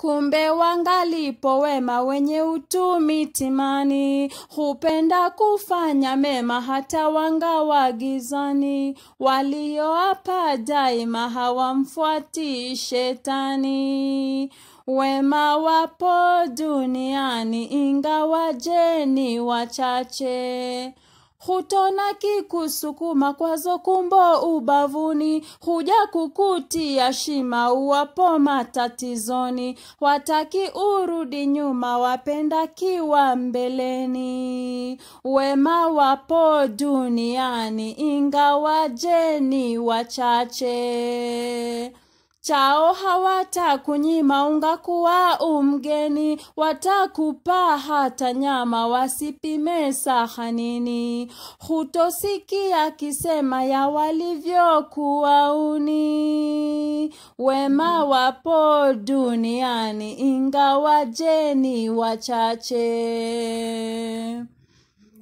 Kumbe wangalipo wema wenye utumi timani, hupenda kufanya mema hata wangawa gizani. Walioapa daima hawamfuati shetani. Wema wapo duniani ingawaje ni wachache hutona kikusukuma kwazo kumbo ubavuni, huja kukutia shima uwapo matatizoni, wataki urudi nyuma, wapenda kiwa mbeleni. Wema wapo duniani, ingawajeni wachache chao hawatakunyima kuwa umgeni, watakupa hata nyama wasipime sahanini. Hutosikia kisema ya walivyokuwauni uni, wema wapo duniani, ingawajeni wachache.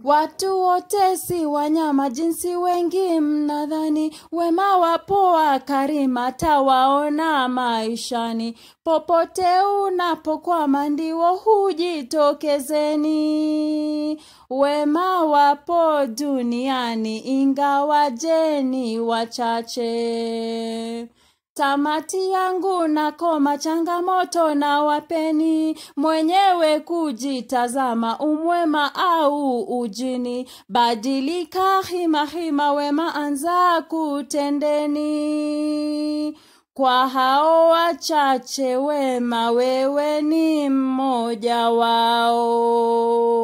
Watu wote si wanyama jinsi wengi mnadhani, wema wa karima tawaona maishani, popote unapokwama ndiwo hujitokezeni. Wema wapo duniani, ingawajeni wachache. Tamati yangu na koma changamoto na wapeni mwenyewe kujitazama umwema au ujini badilika hima hima wema anza kutendeni kwa hao wachache wema wewe ni mmoja wao